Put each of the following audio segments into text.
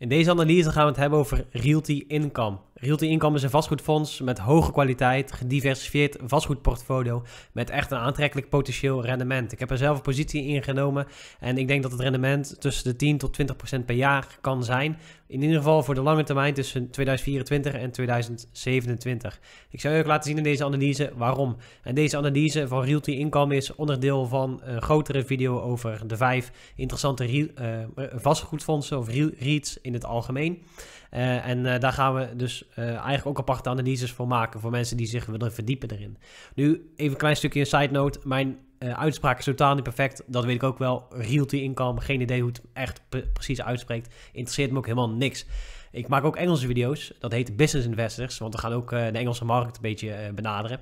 In deze analyse gaan we het hebben over realty income. Realty Income is een vastgoedfonds met hoge kwaliteit, gediversifieerd vastgoedportfolio met echt een aantrekkelijk potentieel rendement. Ik heb er zelf een positie in genomen en ik denk dat het rendement tussen de 10 tot 20 procent per jaar kan zijn. In ieder geval voor de lange termijn tussen 2024 en 2027. Ik zal je ook laten zien in deze analyse waarom. En deze analyse van Realty Income is onderdeel van een grotere video over de vijf interessante eh, vastgoedfondsen of REITs in het algemeen. Eh, en eh, daar gaan we dus eh, eigenlijk ook aparte analyses voor maken voor mensen die zich willen verdiepen erin. Nu even een klein stukje een side note. Mijn uh, uitspraak is totaal niet perfect. Dat weet ik ook wel. Realty income, geen idee hoe het echt precies uitspreekt. Interesseert me ook helemaal niks. Ik maak ook Engelse video's. Dat heet Business Investors, want we gaan ook eh, de Engelse markt een beetje benaderen.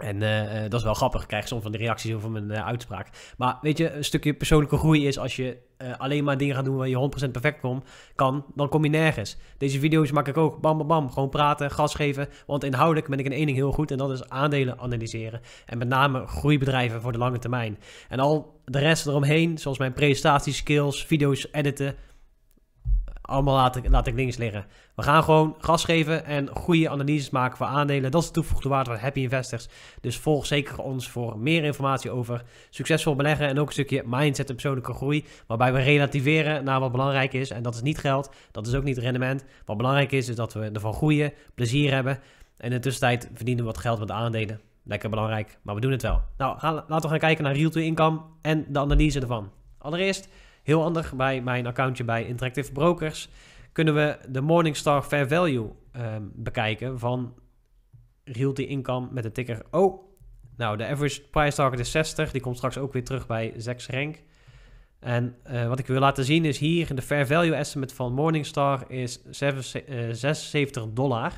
En eh, eh, dat is wel grappig. Ik krijg soms van de reacties over mijn eh, uitspraak. Maar weet je, een stukje persoonlijke groei is als je alleen maar dingen gaat doen waar je 100% perfect kom, kan, dan kom je nergens. Deze video's maak ik ook bam, bam, bam. Gewoon praten, gas geven. Want inhoudelijk ben ik in één ding heel goed en dat is aandelen analyseren. En met name groeibedrijven voor de lange termijn. En al de rest eromheen, zoals mijn presentatieskills, video's editen, allemaal laat ik, laat ik links liggen. We gaan gewoon gas geven en goede analyses maken voor aandelen. Dat is de toevoegde waarde van happy investors. Dus volg zeker ons voor meer informatie over succesvol beleggen en ook een stukje mindset en persoonlijke groei. Waarbij we relativeren naar wat belangrijk is. En dat is niet geld, dat is ook niet rendement. Wat belangrijk is, is dat we ervan groeien, plezier hebben. En in de tussentijd verdienen we wat geld met aandelen. Lekker belangrijk, maar we doen het wel. Nou, gaan, laten we gaan kijken naar real-to-income en de analyse ervan. Allereerst Heel handig, bij mijn accountje bij Interactive Brokers kunnen we de Morningstar Fair Value ehm, bekijken van Realty Income met de ticker O. Nou, de average price target is 60. Die komt straks ook weer terug bij 6 Rank. En eh, wat ik wil laten zien is hier de fair value estimate van Morningstar is 76 eh, dollar.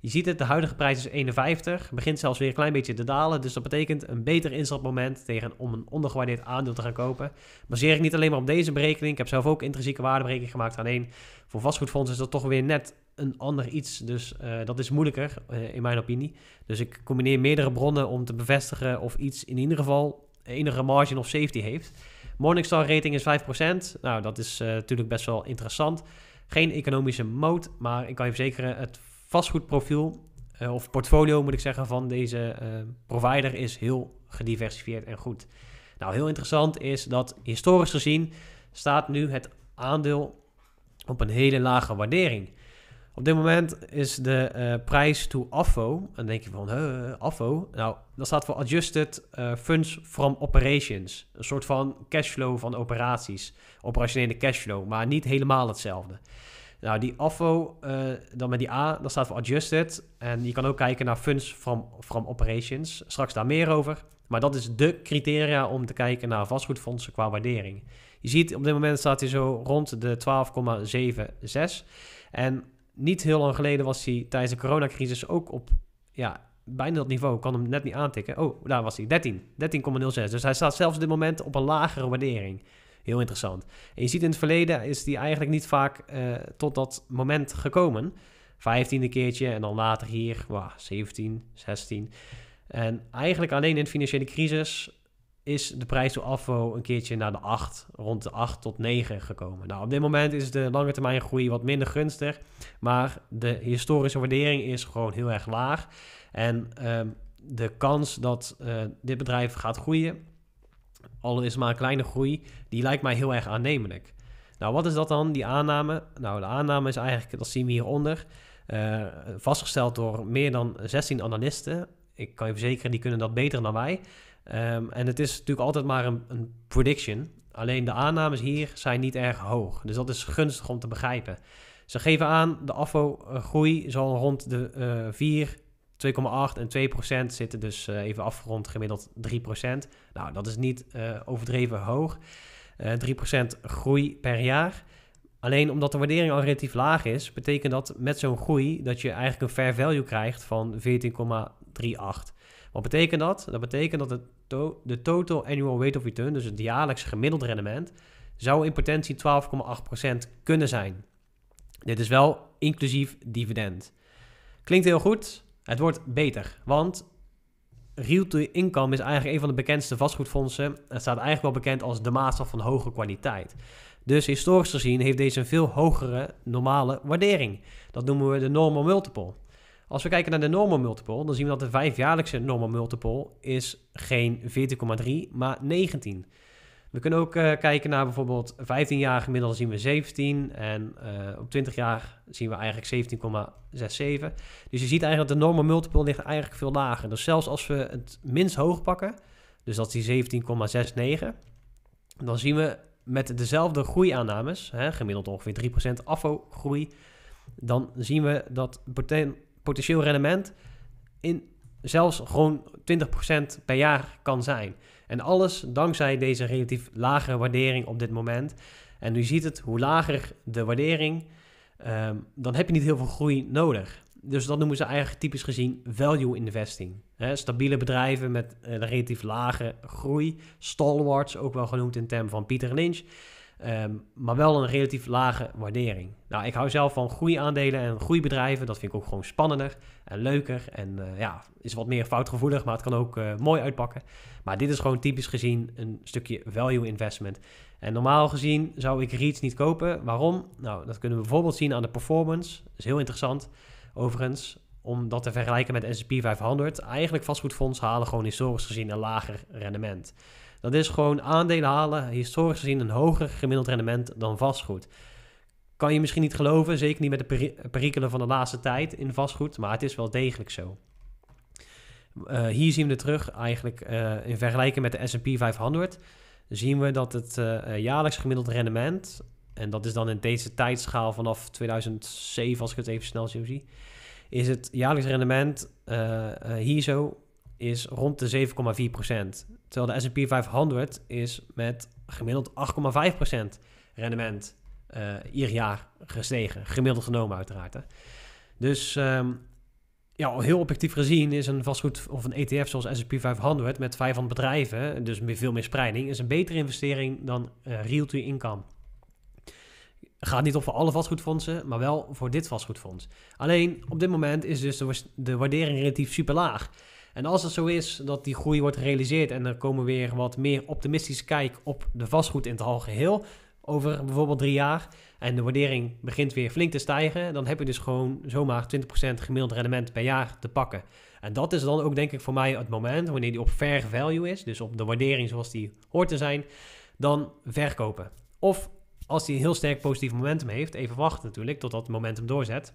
Je ziet het, de huidige prijs is 51. Begint zelfs weer een klein beetje te dalen. Dus dat betekent een beter instapmoment tegen om een ondergewaardeerd aandeel te gaan kopen. Baseer ik niet alleen maar op deze berekening. Ik heb zelf ook intrinsieke waardeberekening gemaakt. Alleen voor vastgoedfondsen is dat toch weer net een ander iets. Dus eh, dat is moeilijker, eh, in mijn opinie. Dus ik combineer meerdere bronnen om te bevestigen of iets in ieder geval enige margin of safety heeft. Morningstar rating is 5%. Nou, dat is eh, natuurlijk best wel interessant. Geen economische moot, maar ik kan je verzekeren, het vastgoedprofiel eh, of portfolio moet ik zeggen van deze eh, provider is heel gediversifieerd en goed. Nou, heel interessant is dat historisch gezien staat nu het aandeel op een hele lage waardering. Op dit moment is de eh, prijs to AFO. dan denk je van, huh, AFO? Nou, dat staat voor Adjusted Funds from Operations. Een soort van cashflow van operaties. Operationele cashflow, maar niet helemaal hetzelfde. Nou, die AFO, eh, dan met die A, dat staat voor adjusted. En je kan ook kijken naar funds from, from operations. Straks daar meer over. Maar dat is de criteria om te kijken naar vastgoedfondsen qua waardering. Je ziet op dit moment staat hij zo rond de 12,76. En niet heel lang geleden was hij tijdens de coronacrisis ook op ja, bijna dat niveau. Ik kan hem net niet aantikken. Oh, daar was hij. 13. 13,06. Dus hij staat zelfs op dit moment op een lagere waardering. Heel interessant. En je ziet in het verleden is die eigenlijk niet vaak eh, tot dat moment gekomen. Vijftiende keertje en dan later hier, 17, 16. En eigenlijk alleen in de financiële crisis is de prijs door afvo een keertje naar de 8, rond de 8 tot 9 gekomen. Nou, op dit moment is de lange termijn groei wat minder gunstig, maar de historische waardering is gewoon heel erg laag. En ehm, de kans dat eh, dit bedrijf gaat groeien al is maar een kleine groei, die lijkt mij heel erg aannemelijk. Nou, wat is dat dan, die aanname? Nou, de aanname is eigenlijk, dat zien we hieronder, uh, vastgesteld door meer dan 16 analisten. Ik kan je verzekeren, die kunnen dat beter dan wij. Ehm, en het is natuurlijk altijd maar een, een, prediction. Alleen de aannames hier zijn niet erg hoog. Dus dat is gunstig om te begrijpen. Ze geven aan, de afvalgroei zal rond de uh, eh, 4 2,8 en 2 zitten dus eh, even afgerond gemiddeld 3 Nou, dat is niet eh, overdreven hoog. 3 eh, groei per jaar. Alleen omdat de waardering al relatief laag is, betekent dat met zo'n groei dat je eigenlijk een fair value krijgt van 14,38. Wat betekent dat? Dat betekent dat de total annual rate of return, dus het jaarlijks gemiddeld rendement, zou in potentie 12,8% kunnen zijn. Dit is wel inclusief dividend. Klinkt heel goed, het wordt beter, want Realty Income is eigenlijk een van de bekendste vastgoedfondsen. Het staat eigenlijk wel bekend als de maatstaf van hoge kwaliteit. Dus historisch gezien heeft deze een veel hogere normale waardering. Dat noemen we de normal multiple. Als we kijken naar de normal multiple, dan zien we dat de vijfjaarlijkse normal multiple is geen 14,3, maar 19. We kunnen ook eh, kijken naar bijvoorbeeld 15 jaar gemiddeld zien we 17 en eh, op 20 jaar zien we eigenlijk 17,67. Dus je ziet eigenlijk dat de normale multiple ligt eigenlijk veel lager. Dus zelfs als we het minst hoog pakken, dus dat is die 17,69, dan zien we met dezelfde groeiaannames, hè, gemiddeld ongeveer 3% afo dan zien we dat potentieel rendement in zelfs gewoon 20% per jaar kan zijn. En alles dankzij deze relatief lagere waardering op dit moment. En u ziet het, hoe lager de waardering, ehm, dan heb je niet heel veel groei nodig. Dus dat noemen ze eigenlijk typisch gezien value investing. stabiele bedrijven met een eh, relatief lage groei, stalwarts ook wel genoemd in termen van Pieter Lynch. Ehm, maar wel een relatief lage waardering. Nou, ik hou zelf van groeiaandelen en groeibedrijven. Dat vind ik ook gewoon spannender en leuker. En eh, ja, is wat meer foutgevoelig, maar het kan ook eh, mooi uitpakken. Maar dit is gewoon typisch gezien een stukje value investment. En normaal gezien zou ik REITs niet kopen. Waarom? Nou, dat kunnen we bijvoorbeeld zien aan de performance. Dat is heel interessant, overigens, om dat te vergelijken met S&P 500. Eigenlijk vastgoedfonds halen gewoon historisch gezien een lager rendement. Dat is gewoon aandelen halen, historisch gezien een hoger gemiddeld rendement dan vastgoed. Kan je misschien niet geloven, zeker niet met de perikelen van de laatste tijd in vastgoed, maar het is wel degelijk zo. Eh, hier zien we het terug, eigenlijk eh, in vergelijking met de SP 500, zien we dat het eh, jaarlijks gemiddeld rendement, en dat is dan in deze tijdschaal vanaf 2007, als ik het even snel zie, is het jaarlijks rendement hier zo is rond de 7,4 Terwijl de S&P 500 is met gemiddeld 8,5 rendement uh, ieder jaar gestegen. Gemiddeld genomen uiteraard. Hè. Dus ehm, ja, heel objectief gezien is een vastgoed of een ETF zoals S&P 500 met 500 bedrijven, dus veel meer spreiding, is een betere investering dan uh, realty income. Gaat niet over voor alle vastgoedfondsen, maar wel voor dit vastgoedfonds. Alleen op dit moment is dus de, de waardering relatief super laag. En als het zo is dat die groei wordt gerealiseerd en er komen weer wat meer optimistische kijk op de vastgoed in het al geheel over bijvoorbeeld drie jaar en de waardering begint weer flink te stijgen, dan heb je dus gewoon zomaar 20% gemiddeld rendement per jaar te pakken. En dat is dan ook denk ik voor mij het moment wanneer die op fair value is, dus op de waardering zoals die hoort te zijn, dan verkopen. Of als die heel sterk positief momentum heeft, even wachten natuurlijk tot dat momentum doorzet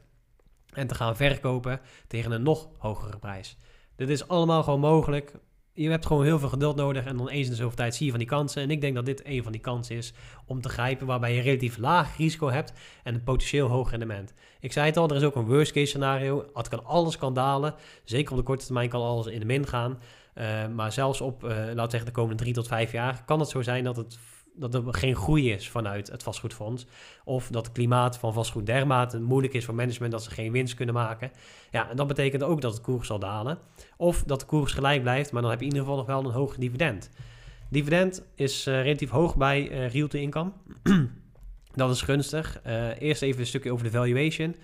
en te gaan verkopen tegen een nog hogere prijs. Dit is allemaal gewoon mogelijk. Je hebt gewoon heel veel geduld nodig en dan eens in de zoveel tijd zie je van die kansen. En ik denk dat dit een van die kansen is om te grijpen waarbij je relatief laag risico hebt en een potentieel hoog rendement. Ik zei het al, er is ook een worst case scenario. Het kan alles kan dalen. Zeker op de korte termijn kan alles in de min gaan. Eh, maar zelfs op, eh, laten we zeggen, de komende drie tot vijf jaar kan het zo zijn dat het dat er geen groei is vanuit het vastgoedfonds. Of dat het klimaat van vastgoed dermate moeilijk is voor management dat ze geen winst kunnen maken. Ja, en dat betekent ook dat de koers zal dalen. Of dat de koers gelijk blijft, maar dan heb je in ieder geval nog wel een hoog dividend. Dividend is eh, relatief hoog bij uh, eh, realty income. dat is gunstig. Eh, eerst even een stukje over de valuation.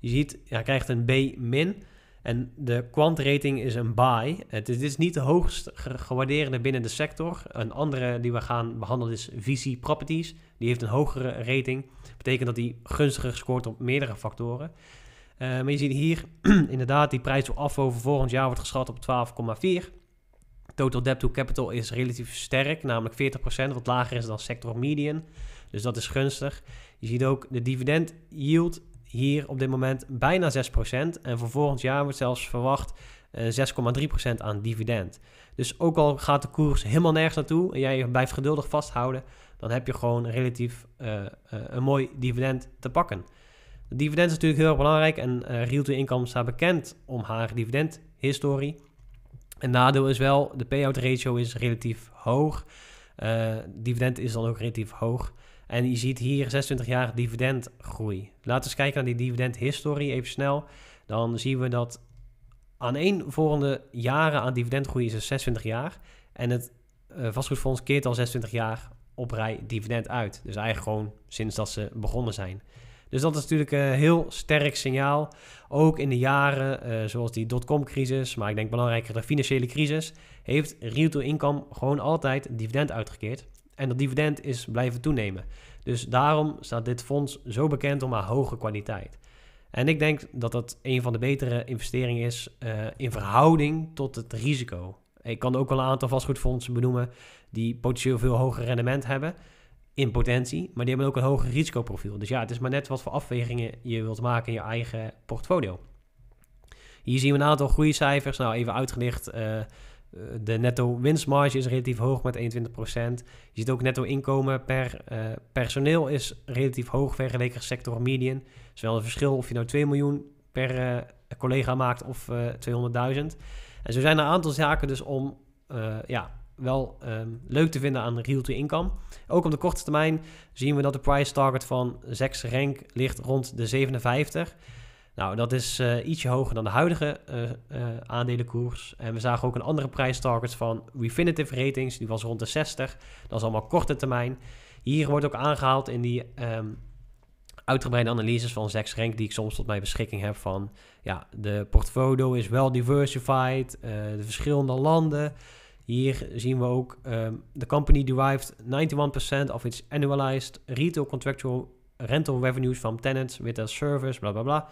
Je ziet, hij krijgt een B min. En de quant rating is een buy. Het is, niet de hoogst gewaardeerde binnen de sector. Een andere die we gaan behandelen is VC Properties. Die heeft een hogere rating. Betekent dat die gunstiger scoort op meerdere factoren. Eh, maar je ziet hier inderdaad die prijs voor af over volgend jaar wordt geschat op 12,4. Total debt to capital is relatief sterk, namelijk 40%, wat lager is dan sector median. Dus dat is gunstig. Je ziet ook de dividend yield hier op dit moment bijna 6%. En voor volgend jaar wordt zelfs verwacht 6,3% eh, aan dividend. Dus ook al gaat de koers helemaal nergens naartoe en jij blijft geduldig vasthouden, dan heb je gewoon relatief eh, eh, een mooi dividend te pakken. De dividend is natuurlijk heel erg belangrijk en uh, Real Income staat bekend om haar dividendhistorie. Een nadeel is wel, de payout ratio is relatief hoog. dividend is dan ook relatief hoog. En je ziet hier 26 jaar dividendgroei. Laten we eens kijken naar die dividendhistorie even snel. Dan zien we dat aan één volgende jaren aan dividendgroei is er 26 jaar. En het eh, vastgoedfonds keert al 26 jaar op rij dividend uit. Dus eigenlijk gewoon sinds dat ze begonnen zijn. Dus dat is natuurlijk een heel sterk signaal. Ook in de jaren eh, zoals die dotcom-crisis, maar ik denk belangrijker de financiële crisis, heeft Realto Income gewoon altijd dividend uitgekeerd. En dat dividend is blijven toenemen. Dus daarom staat dit fonds zo bekend om haar hoge kwaliteit. En ik denk dat dat een van de betere investeringen is eh, in verhouding tot het risico. Ik kan ook wel een aantal vastgoedfondsen benoemen die potentieel veel hoger rendement hebben in potentie, maar die hebben ook een hoger risicoprofiel. Dus ja, het is maar net wat voor afwegingen je wilt maken in je eigen portfolio. Hier zien we een aantal cijfers. Nou, even uitgelicht. Eh, eh, de netto winstmarge is relatief hoog met 21%. Je ziet ook netto inkomen per eh, personeel is relatief hoog vergeleken sector median. Zowel het een verschil of je nou 2 miljoen per eh, collega maakt of 200.000. En zo zijn er een aantal zaken dus om ja, wel ehm, leuk te vinden aan real to income. Ook op de korte termijn zien we dat de price target van 6 Rank ligt rond de 57. Nou, dat is eh, ietsje hoger dan de huidige uh, aandelenkoers. En we zagen ook een andere prijstarget van Refinitiv Ratings, die was rond de 60. Dat is allemaal korte termijn. Hier wordt ook aangehaald in die ehm, uitgebreide analyses van Zex Rank die ik soms tot mijn beschikking heb van ja, de portfolio is wel diversified, de verschillende landen. Hier zien we ook um, ehm, the company derived 91% of its annualized retail contractual rental revenues from tenants with a service, bla bla bla.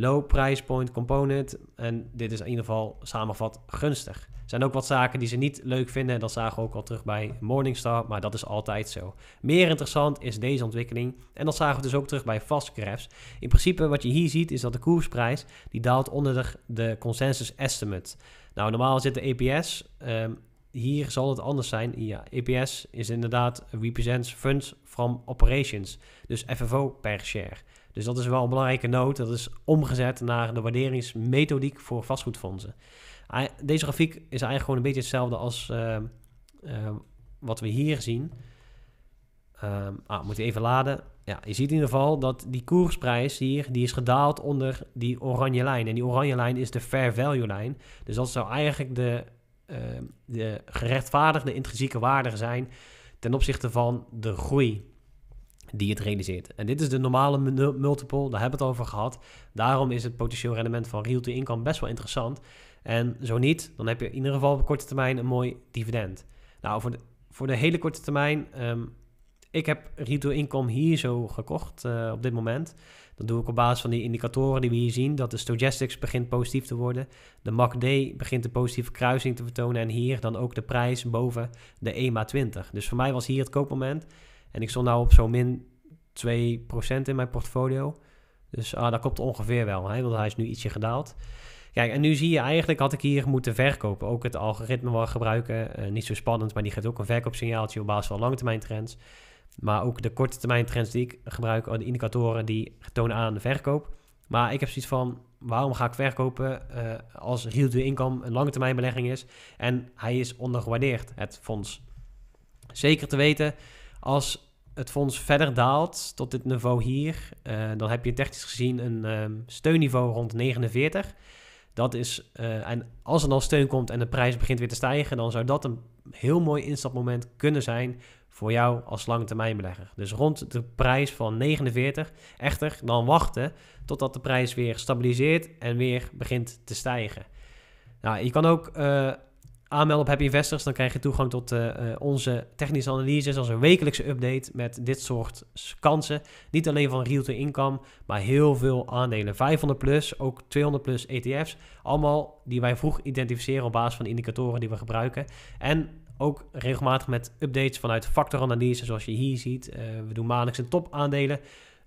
Low price point component. En dit is in ieder geval samenvat gunstig. Er zijn ook wat zaken die ze niet leuk vinden. En dat zagen we ook al terug bij Morningstar. Maar dat is altijd zo. Meer interessant is deze ontwikkeling. En dat zagen we dus ook terug bij Fastcrafts. In principe wat je hier ziet is dat de koersprijs... die daalt onder de, de consensus estimate. Nou, normaal zit de EPS... Ehm, hier zal het anders zijn. Ja, EPS is inderdaad represents funds from operations. Dus FFO per share. Dus dat is wel een belangrijke noot. Dat is omgezet naar de waarderingsmethodiek voor vastgoedfondsen. Deze grafiek is eigenlijk gewoon een beetje hetzelfde als eh, eh, wat we hier zien. Um, ah, moet even laden. Ja, je ziet in ieder geval dat die koersprijs hier, die is gedaald onder die oranje lijn. En die oranje lijn is de fair value lijn. Dus dat zou eigenlijk de, ehm, de gerechtvaardigde intrinsieke waarde zijn ten opzichte van de groei die het realiseert. En dit is de normale multiple, daar hebben we het over gehad. Daarom is het potentieel rendement van real to income best wel interessant. En zo niet, dan heb je in ieder geval op korte termijn een mooi dividend. Nou, voor de, voor de hele korte termijn, ehm, ik heb real income hier zo gekocht eh, op dit moment. Dat doe ik op basis van die indicatoren die we hier zien. Dat de Stochastics begint positief te worden. De MACD begint de positieve kruising te vertonen. En hier dan ook de prijs boven de EMA 20. Dus voor mij was hier het koopmoment. En ik stond nou op zo min 2% in mijn portfolio. Dus ah, dat klopt ongeveer wel, hè, want hij is nu ietsje gedaald. Kijk, en nu zie je eigenlijk had ik hier moeten verkopen. Ook het algoritme we gebruiken. Eh, niet zo spannend, maar die geeft ook een verkoopsignaaltje op basis van trends. Maar ook de korte termijn trends die ik gebruik, oh, de indicatoren die tonen aan de verkoop. Maar ik heb zoiets van, waarom ga ik verkopen eh, als Yield to income een lange termijn belegging is en hij is ondergewaardeerd, het fonds. Zeker te weten als het fonds verder daalt tot dit niveau hier, eh, dan heb je technisch gezien een ehm, steunniveau rond 49. Dat is, eh, en als er dan steun komt en de prijs begint weer te stijgen, dan zou dat een heel mooi instapmoment kunnen zijn voor jou als langetermijnbelegger. Dus rond de prijs van 49, echter dan wachten totdat de prijs weer stabiliseert en weer begint te stijgen. Nou, je kan ook eh, aanmelden op Happy Investors. Dan krijg je toegang tot eh, eh, onze technische analyses als een wekelijkse update met dit soort kansen. Niet alleen van real to income, maar heel veel aandelen. 500 plus, ook 200 plus ETF's. Allemaal die wij vroeg identificeren op basis van indicatoren die we gebruiken. En ook regelmatig met updates vanuit factoranalyse, zoals je hier ziet. Eh, we doen maandelijks een top aandelen.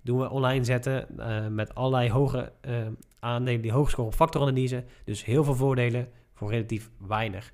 Doen we online zetten met allerlei hoge aandelen die hoog scoren op factoranalyse. Dus heel veel voordelen voor relatief weinig.